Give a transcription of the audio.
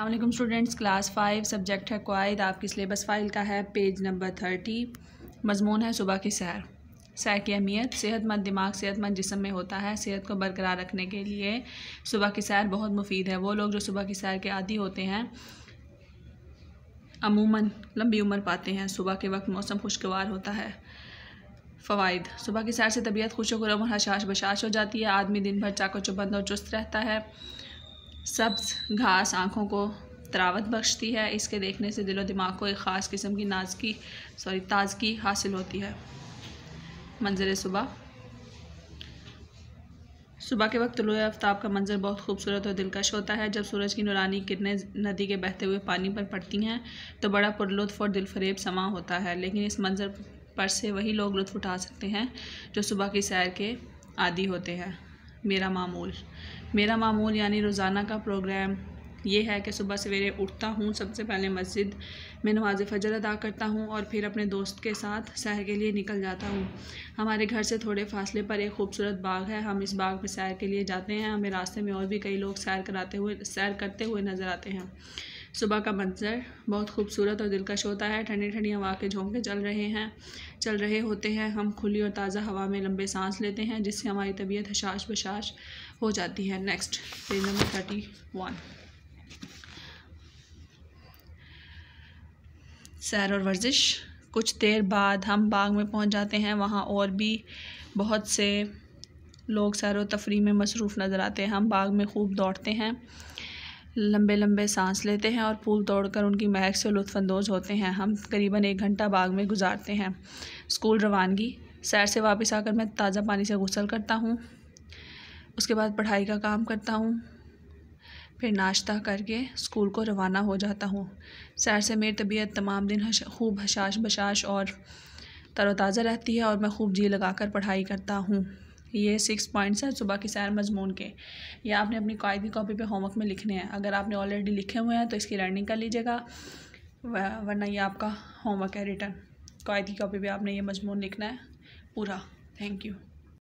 अल्लाम students class five subject है क्वाइद आपकी सिलेबस फ़ाइल का है पेज नंबर थर्टी मजमून है सुबह की सैर सैर की अहमियत सेहतमंद दिमाग सेहतमंद जिसम में होता है सेहत को बरकरार रखने के लिए सुबह की सैर बहुत मुफीद है वो लोग जो सुबह की सैर के आदि होते हैं अमूमन लंबी उम्र पाते हैं सुबह के वक्त मौसम खुशगवार होता है फ़वाद सुबह की सैर से तबीयत खुश और हशाश बशाश हो जाती है आदमी दिन भर चाको चुबंद और चुस्त रहता है सब्ज़ घास आँखों को तरावत बख्शती है इसके देखने से दिलो दिमाग को एक ख़ास किस्म की नाजगी सॉरी ताजगी हासिल होती है मंजर सुबह सुबह के वक्त तलुए आफ्ताब का मंजर बहुत खूबसूरत और दिलकश होता है जब सूरज की नुरानी किरणें नदी के बहते हुए पानी पर पड़ती हैं तो बड़ा पुरलुत्फ और दिलफरेब समा होता है लेकिन इस मंजर पर से वही लोग लुत्फ उठा सकते हैं जो सुबह की सैर के आदि होते हैं मेरा मामूल मेरा मामूल यानी रोज़ाना का प्रोग्राम ये है कि सुबह सवेरे उठता हूँ सबसे पहले मस्जिद में नमाज फजर अदा करता हूँ और फिर अपने दोस्त के साथ सैर के लिए निकल जाता हूँ हमारे घर से थोड़े फासले पर एक खूबसूरत बाग है हम इस बाग में सैर के लिए जाते हैं हमें रास्ते में और भी कई लोग सैर कराते हुए सैर करते हुए नज़र आते हैं सुबह का मंजर बहुत खूबसूरत और दिलकश होता है ठंडी ठंडी हवा के झोंके चल रहे हैं चल रहे होते हैं हम खुली और ताज़ा हवा में लंबे सांस लेते हैं जिससे हमारी तबीयत हशाश बशाश हो जाती है next page number thirty one सैर और वर्जिश कुछ देर बाद हम बाग में पहुंच जाते हैं वहाँ और भी बहुत से लोग सैर व तफरी में मसरूफ़ नज़र आते हैं हम बाग में खूब दौड़ते हैं लंबे लंबे सांस लेते हैं और फूल तोड़कर उनकी महक से लुफानंदोज होते हैं हम करीबन एक घंटा बाग में गुजारते हैं स्कूल रवानगी सैर से वापस आकर मैं ताज़ा पानी से गुसल करता हूँ उसके बाद पढ़ाई का काम करता हूँ फिर नाश्ता करके स्कूल को रवाना हो जाता हूँ सैर से मेरी तबीयत तमाम दिन खूब हशाश बशाश और तरोताज़ा रहती है और मैं खूब जी लगाकर पढ़ाई करता हूँ ये सिक्स पॉइंट्स हैं सुबह के सैर मजमून के ये आपने अपनी कायदी कॉपी पे होमवर्क में लिखने हैं अगर आपने ऑलरेडी लिखे हुए हैं तो इसकी लर्निंग कर लीजिएगा वरना ये आपका होमवर्क है रिटर्न कायदी कॉपी पे आपने ये मजमून लिखना है पूरा थैंक यू